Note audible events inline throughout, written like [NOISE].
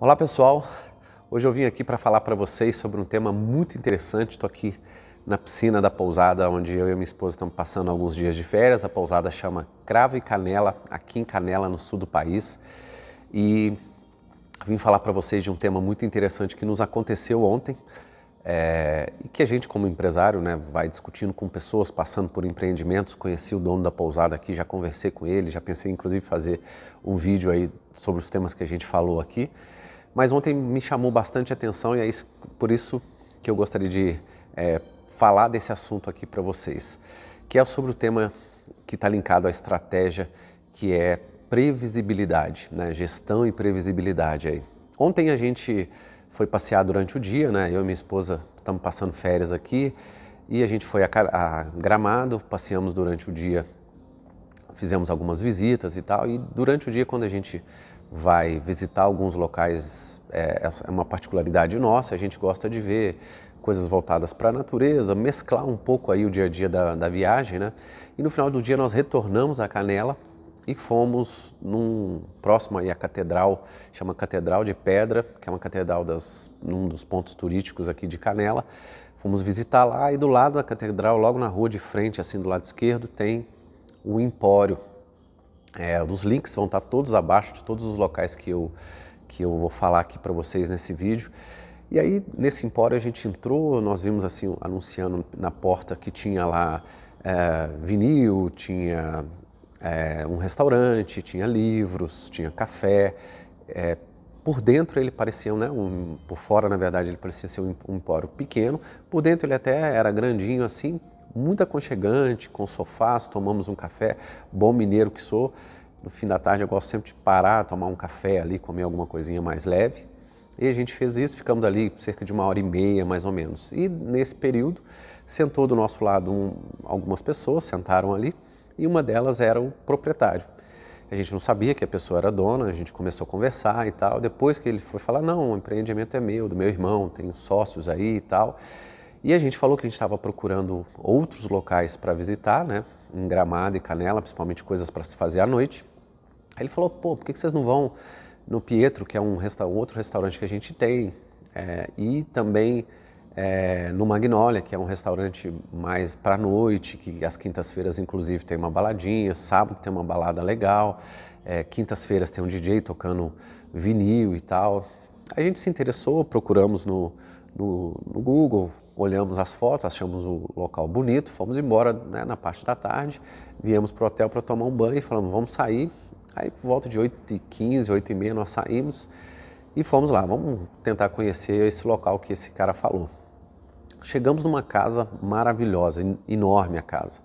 Olá pessoal, hoje eu vim aqui para falar para vocês sobre um tema muito interessante. Estou aqui na piscina da pousada onde eu e minha esposa estamos passando alguns dias de férias. A pousada chama Cravo e Canela, aqui em Canela, no sul do país. E vim falar para vocês de um tema muito interessante que nos aconteceu ontem é, e que a gente, como empresário, né, vai discutindo com pessoas, passando por empreendimentos. Conheci o dono da pousada aqui, já conversei com ele, já pensei inclusive fazer um vídeo aí sobre os temas que a gente falou aqui. Mas ontem me chamou bastante atenção e é isso, por isso que eu gostaria de é, falar desse assunto aqui para vocês, que é sobre o tema que está linkado à estratégia, que é previsibilidade, né? gestão e previsibilidade. Aí. Ontem a gente foi passear durante o dia, né? eu e minha esposa estamos passando férias aqui, e a gente foi a, a Gramado, passeamos durante o dia, fizemos algumas visitas e tal, e durante o dia quando a gente vai visitar alguns locais, é, é, é uma particularidade nossa, a gente gosta de ver coisas voltadas para a natureza, mesclar um pouco aí o dia a dia da, da viagem, né? E no final do dia nós retornamos à Canela e fomos num próximo aí a catedral, chama Catedral de Pedra, que é uma catedral das num dos pontos turísticos aqui de Canela. Fomos visitar lá e do lado da catedral, logo na rua de frente, assim do lado esquerdo, tem o Empório, é, os links vão estar todos abaixo de todos os locais que eu, que eu vou falar aqui para vocês nesse vídeo. E aí, nesse empório, a gente entrou, nós vimos assim, anunciando na porta que tinha lá é, vinil, tinha é, um restaurante, tinha livros, tinha café. É, por dentro ele parecia, né, um, por fora na verdade ele parecia ser um empório pequeno, por dentro ele até era grandinho assim, muito aconchegante, com sofás, tomamos um café, bom mineiro que sou. No fim da tarde eu gosto sempre de parar, tomar um café ali, comer alguma coisinha mais leve. E a gente fez isso, ficamos ali cerca de uma hora e meia, mais ou menos. E nesse período, sentou do nosso lado um, algumas pessoas, sentaram ali, e uma delas era o proprietário. A gente não sabia que a pessoa era dona, a gente começou a conversar e tal. Depois que ele foi falar, não, o empreendimento é meu, do meu irmão, tenho sócios aí e tal. E a gente falou que a gente estava procurando outros locais para visitar, né? Em Gramado e Canela, principalmente coisas para se fazer à noite. Aí ele falou, pô, por que vocês não vão no Pietro, que é um, resta um outro restaurante que a gente tem, é, e também é, no Magnolia, que é um restaurante mais para noite, que às quintas-feiras, inclusive, tem uma baladinha, sábado tem uma balada legal, é, quintas-feiras tem um DJ tocando vinil e tal. A gente se interessou, procuramos no, no, no Google, olhamos as fotos, achamos o local bonito, fomos embora né, na parte da tarde, viemos para o hotel para tomar um banho e falamos, vamos sair. Aí por volta de 8h15, 8h30 nós saímos e fomos lá, vamos tentar conhecer esse local que esse cara falou. Chegamos numa casa maravilhosa, enorme a casa.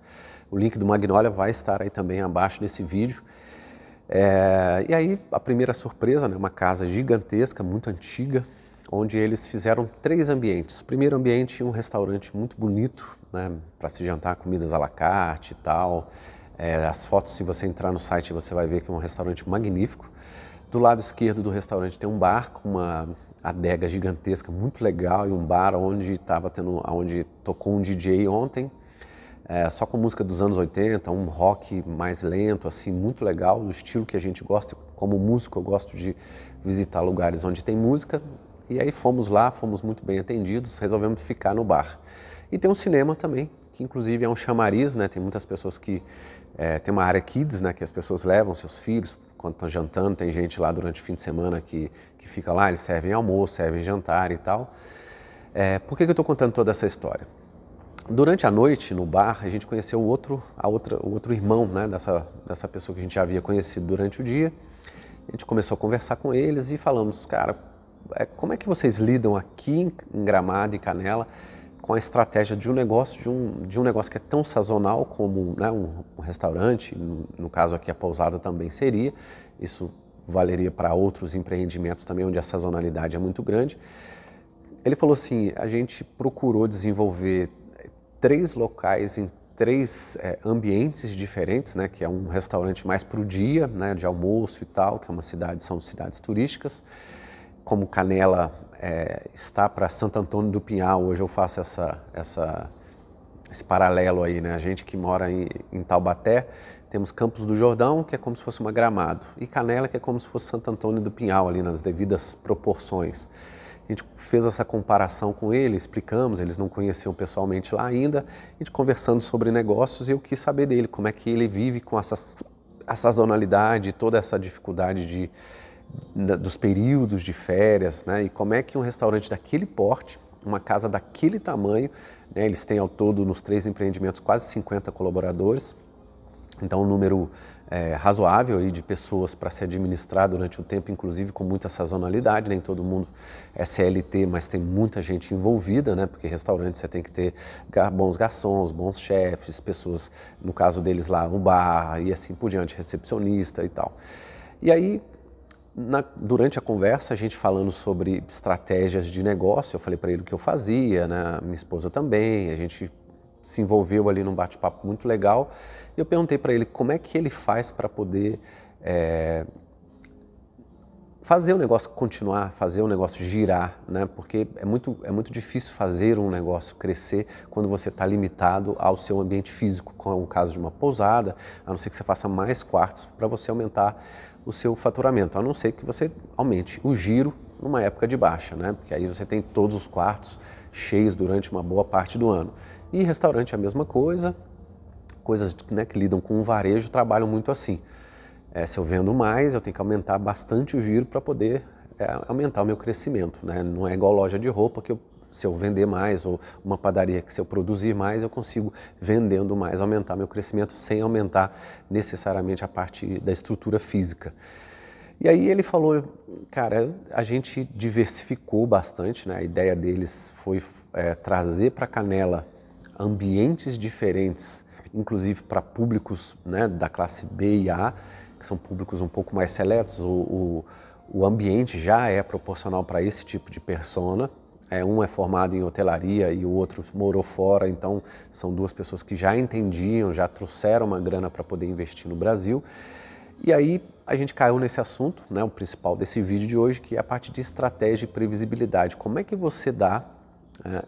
O link do Magnolia vai estar aí também abaixo desse vídeo. É, e aí a primeira surpresa, né, uma casa gigantesca, muito antiga, onde eles fizeram três ambientes. O primeiro ambiente, um restaurante muito bonito, né, para se jantar, comidas à la carte e tal. É, as fotos, se você entrar no site, você vai ver que é um restaurante magnífico. Do lado esquerdo do restaurante tem um bar com uma adega gigantesca, muito legal, e um bar onde estava tendo, onde tocou um DJ ontem, é, só com música dos anos 80, um rock mais lento, assim, muito legal, do estilo que a gente gosta. Como músico, eu gosto de visitar lugares onde tem música, e aí fomos lá, fomos muito bem atendidos, resolvemos ficar no bar. E tem um cinema também, que inclusive é um chamariz, né? Tem muitas pessoas que... É, tem uma área kids, né? Que as pessoas levam seus filhos quando estão jantando. Tem gente lá durante o fim de semana que, que fica lá, eles servem almoço, servem jantar e tal. É, por que, que eu estou contando toda essa história? Durante a noite, no bar, a gente conheceu o outro, a outra, o outro irmão né, dessa, dessa pessoa que a gente já havia conhecido durante o dia. A gente começou a conversar com eles e falamos, cara, é, como é que vocês lidam aqui em Gramado e Canela com a estratégia de um negócio, de um, de um negócio que é tão sazonal como né, um, um, restaurante, no, no, caso aqui a pousada também seria, isso valeria para outros empreendimentos também onde a sazonalidade é muito grande. Ele falou assim, a gente procurou desenvolver três locais em três é, ambientes diferentes, né, que é um restaurante mais para o dia, né, de almoço e tal, que é uma cidade, são cidades turísticas, como Canela é, está para Santo Antônio do Pinhal, hoje eu faço essa, essa, esse paralelo aí, né? A gente que mora em, em Taubaté, temos Campos do Jordão, que é como se fosse uma Gramado, e Canela, que é como se fosse Santo Antônio do Pinhal, ali nas devidas proporções. A gente fez essa comparação com ele, explicamos, eles não conheciam pessoalmente lá ainda, a gente conversando sobre negócios e eu quis saber dele, como é que ele vive com essa, a sazonalidade, toda essa dificuldade de dos períodos de férias, né? E como é que um restaurante daquele porte, uma casa daquele tamanho, né? eles têm ao todo nos três empreendimentos quase 50 colaboradores, então um número é, razoável aí de pessoas para se administrar durante o tempo, inclusive com muita sazonalidade, nem todo mundo é CLT, mas tem muita gente envolvida, né? Porque restaurante você tem que ter bons garçons, bons chefes, pessoas, no caso deles lá, o bar e assim por diante, recepcionista e tal. E aí na, durante a conversa, a gente falando sobre estratégias de negócio, eu falei para ele o que eu fazia, né? minha esposa também, a gente se envolveu ali num bate-papo muito legal. E eu perguntei para ele como é que ele faz para poder é, fazer o negócio continuar, fazer o negócio girar, né? Porque é muito, é muito difícil fazer um negócio crescer quando você está limitado ao seu ambiente físico, como é o caso de uma pousada, a não ser que você faça mais quartos para você aumentar o seu faturamento, a não ser que você aumente o giro numa época de baixa, né? Porque aí você tem todos os quartos cheios durante uma boa parte do ano. E restaurante é a mesma coisa, coisas né, que lidam com o varejo trabalham muito assim. É, se eu vendo mais, eu tenho que aumentar bastante o giro para poder é, aumentar o meu crescimento. Né? Não é igual loja de roupa que eu se eu vender mais, ou uma padaria que se eu produzir mais, eu consigo vendendo mais, aumentar meu crescimento sem aumentar necessariamente a parte da estrutura física. E aí ele falou, cara, a gente diversificou bastante, né? A ideia deles foi é, trazer para Canela ambientes diferentes, inclusive para públicos né, da classe B e A, que são públicos um pouco mais seletos. O, o, o ambiente já é proporcional para esse tipo de persona. É, um é formado em hotelaria e o outro morou fora, então são duas pessoas que já entendiam, já trouxeram uma grana para poder investir no Brasil. E aí a gente caiu nesse assunto, né, o principal desse vídeo de hoje, que é a parte de estratégia e previsibilidade. Como é que você dá, é,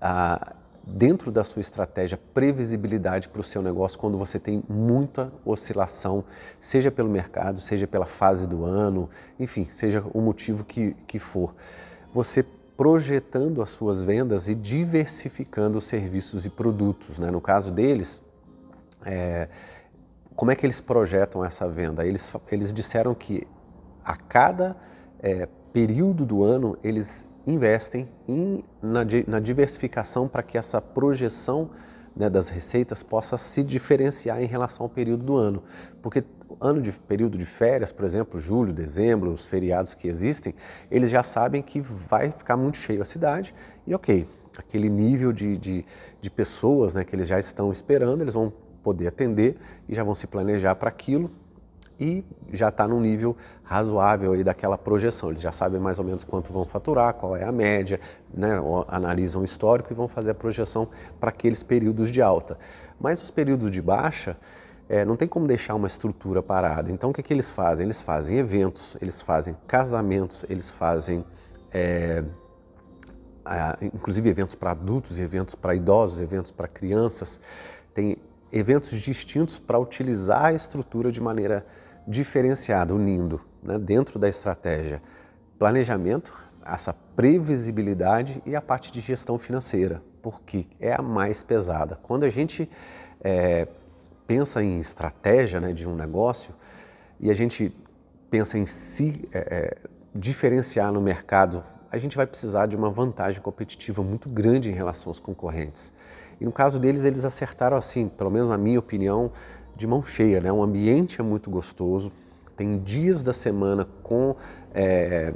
a, dentro da sua estratégia, previsibilidade para o seu negócio quando você tem muita oscilação, seja pelo mercado, seja pela fase do ano, enfim, seja o motivo que, que for. Você projetando as suas vendas e diversificando os serviços e produtos. Né? No caso deles, é, como é que eles projetam essa venda? Eles, eles disseram que a cada é, período do ano eles investem em, na, na diversificação para que essa projeção né, das receitas possa se diferenciar em relação ao período do ano. Porque ano de período de férias, por exemplo, julho, dezembro, os feriados que existem, eles já sabem que vai ficar muito cheio a cidade e ok, aquele nível de, de, de pessoas né, que eles já estão esperando, eles vão poder atender e já vão se planejar para aquilo e já está num nível razoável aí daquela projeção. Eles já sabem mais ou menos quanto vão faturar, qual é a média, né? analisam o histórico e vão fazer a projeção para aqueles períodos de alta. Mas os períodos de baixa, é, não tem como deixar uma estrutura parada. Então, o que, é que eles fazem? Eles fazem eventos, eles fazem casamentos, eles fazem. É, inclusive eventos para adultos, eventos para idosos, eventos para crianças, tem eventos distintos para utilizar a estrutura de maneira diferenciado, unindo né, dentro da estratégia planejamento, essa previsibilidade e a parte de gestão financeira, porque é a mais pesada. Quando a gente é, pensa em estratégia né, de um negócio e a gente pensa em se é, é diferenciar no mercado, a gente vai precisar de uma vantagem competitiva muito grande em relação aos concorrentes. E no caso deles, eles acertaram assim, pelo menos na minha opinião, de mão cheia, né? Um ambiente é muito gostoso, tem dias da semana com é,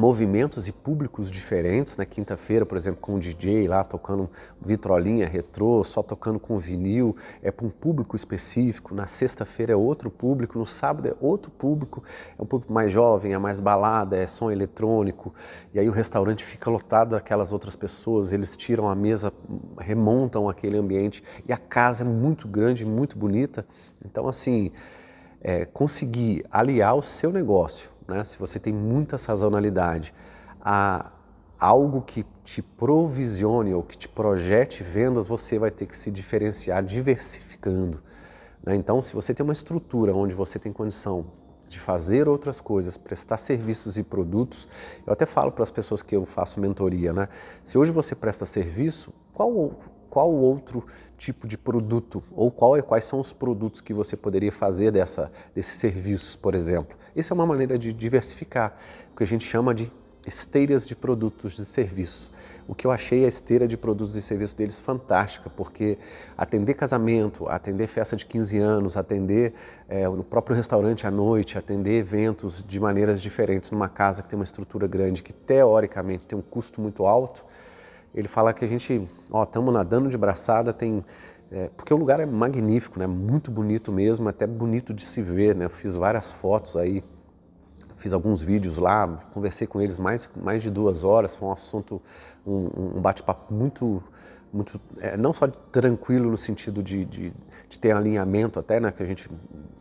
movimentos e públicos diferentes. Na né? quinta-feira, por exemplo, com o DJ lá tocando vitrolinha retrô, só tocando com vinil, é para um público específico. Na sexta-feira é outro público, no sábado é outro público, é um público mais jovem, é mais balada, é som eletrônico. E aí o restaurante fica lotado daquelas outras pessoas, eles tiram a mesa, remontam aquele ambiente e a casa é muito grande, muito bonita. Então, assim, é, conseguir aliar o seu negócio né? se você tem muita sazonalidade, a algo que te provisione ou que te projete vendas, você vai ter que se diferenciar diversificando. Né? Então, se você tem uma estrutura onde você tem condição de fazer outras coisas, prestar serviços e produtos, eu até falo para as pessoas que eu faço mentoria, né? Se hoje você presta serviço, qual qual outro tipo de produto ou qual, é, quais são os produtos que você poderia fazer dessa, desses serviços, por exemplo. Isso é uma maneira de diversificar, o que a gente chama de esteiras de produtos e serviços. O que eu achei a esteira de produtos e serviços deles fantástica, porque atender casamento, atender festa de 15 anos, atender é, no próprio restaurante à noite, atender eventos de maneiras diferentes numa casa que tem uma estrutura grande, que teoricamente tem um custo muito alto, ele fala que a gente, ó, estamos nadando de braçada, tem é, porque o lugar é magnífico, né? Muito bonito mesmo, até bonito de se ver, né? Eu fiz várias fotos aí, fiz alguns vídeos lá, conversei com eles mais, mais de duas horas, foi um assunto, um, um bate-papo muito, muito é, não só tranquilo no sentido de, de, de, ter alinhamento até, né? Que a gente,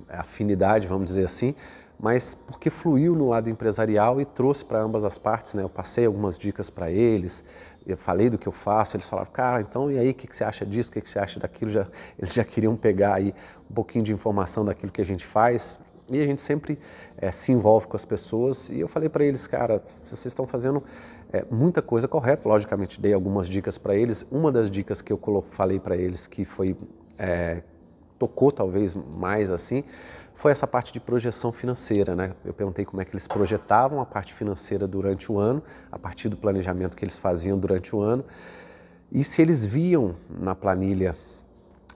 é afinidade, vamos dizer assim, mas porque fluiu no lado empresarial e trouxe para ambas as partes, né? Eu passei algumas dicas para eles, eu falei do que eu faço, eles falaram, cara, então e aí, o que, que você acha disso, o que, que você acha daquilo? Já, [LAUGHS] eles já queriam pegar aí um pouquinho de informação daquilo que a gente faz. E a gente sempre é, se envolve com as pessoas. E eu falei para eles, cara, vocês estão fazendo é, muita coisa correta. Logicamente, dei algumas dicas para eles. Uma das dicas que eu falei para eles que foi. É, tocou talvez mais assim, foi essa parte de projeção financeira. Né? Eu perguntei como é que eles projetavam a parte financeira durante o ano, a partir do planejamento que eles faziam durante o ano, e se eles viam na planilha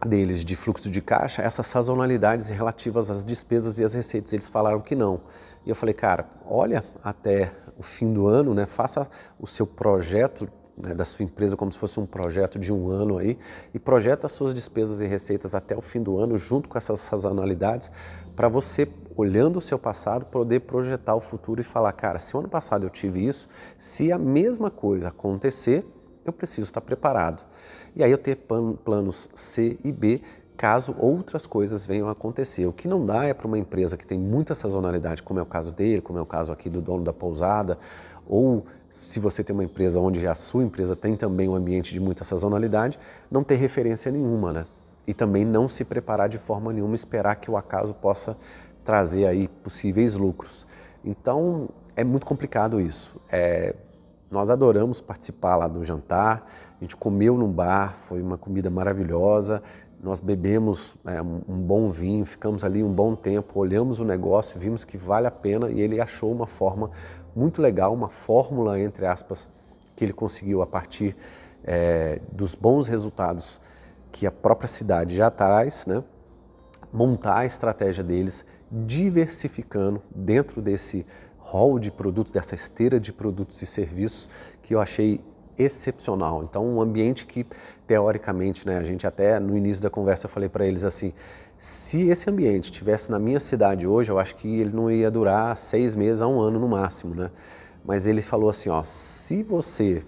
deles de fluxo de caixa essas sazonalidades relativas às despesas e às receitas. Eles falaram que não. E eu falei, cara, olha até o fim do ano, né? Faça o seu projeto né, da sua empresa como se fosse um projeto de um ano aí e projeta as suas despesas e receitas até o fim do ano junto com essas sazonalidades para você, olhando o seu passado, poder projetar o futuro e falar: cara, se o ano passado eu tive isso, se a mesma coisa acontecer, eu preciso estar tá preparado. E aí eu ter planos C e B caso outras coisas venham a acontecer. O que não dá é para uma empresa que tem muita sazonalidade, como é o caso dele, como é o caso aqui do dono da pousada, ou se você tem uma empresa onde a sua empresa tem também um ambiente de muita sazonalidade, não ter referência nenhuma, né? e também não se preparar de forma nenhuma, esperar que o acaso possa trazer aí possíveis lucros. Então é muito complicado isso. É, nós adoramos participar lá do jantar, a gente comeu num bar, foi uma comida maravilhosa, nós bebemos é, um bom vinho, ficamos ali um bom tempo, olhamos o negócio, vimos que vale a pena e ele achou uma forma muito legal, uma fórmula, entre aspas, que ele conseguiu a partir é, dos bons resultados que a própria cidade já traz, né? montar a estratégia deles, diversificando dentro desse hall de produtos, dessa esteira de produtos e serviços que eu achei excepcional. Então, um ambiente que, teoricamente, né, a gente até no início da conversa eu falei para eles assim, se esse ambiente tivesse na minha cidade hoje, eu acho que ele não ia durar seis meses a um ano no máximo, né? Mas ele falou assim, ó, se você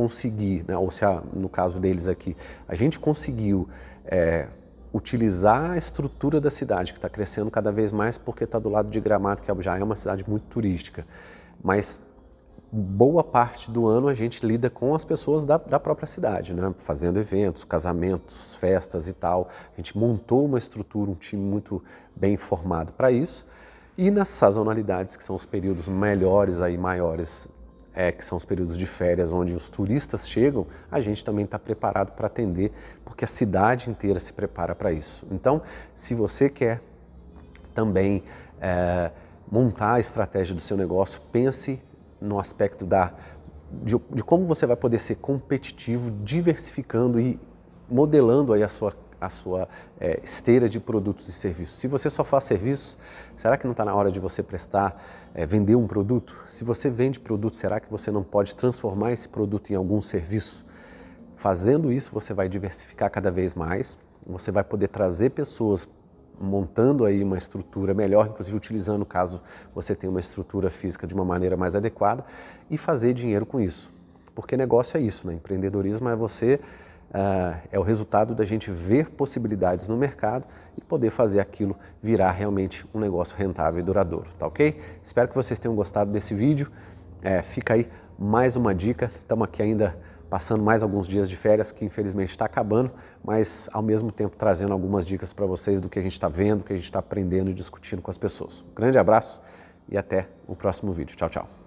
conseguir, né, ou se a, no caso deles aqui, a gente conseguiu é, utilizar a estrutura da cidade, que está crescendo cada vez mais porque está do lado de Gramado, que é, já é uma cidade muito turística, mas boa parte do ano a gente lida com as pessoas da, da própria cidade, né? fazendo eventos, casamentos, festas e tal. A gente montou uma estrutura, um time muito bem formado para isso. E nas sazonalidades, que são os períodos melhores aí, maiores é, que são os períodos de férias onde os turistas chegam, a gente também está preparado para atender, porque a cidade inteira se prepara para isso. Então, se você quer também é, montar a estratégia do seu negócio, pense no aspecto da, de, de como você vai poder ser competitivo, diversificando e modelando aí a sua a sua é, esteira de produtos e serviços. Se você só faz serviços, será que não está na hora de você prestar, é, vender um produto? Se você vende produto, será que você não pode transformar esse produto em algum serviço? Fazendo isso, você vai diversificar cada vez mais, você vai poder trazer pessoas montando aí uma estrutura melhor, inclusive utilizando, caso você tenha uma estrutura física de uma maneira mais adequada, e fazer dinheiro com isso. Porque negócio é isso, né? Empreendedorismo é você ah, é o resultado da gente ver possibilidades no mercado e poder fazer aquilo virar realmente um negócio rentável e duradouro, tá ok? Espero que vocês tenham gostado desse vídeo. É, fica aí mais uma dica. Estamos aqui ainda passando mais alguns dias de férias, que infelizmente está acabando, mas ao mesmo tempo trazendo algumas dicas para vocês do que a gente está vendo, do que a gente está aprendendo e discutindo com as pessoas. Um grande abraço e até o próximo vídeo. Tchau, tchau.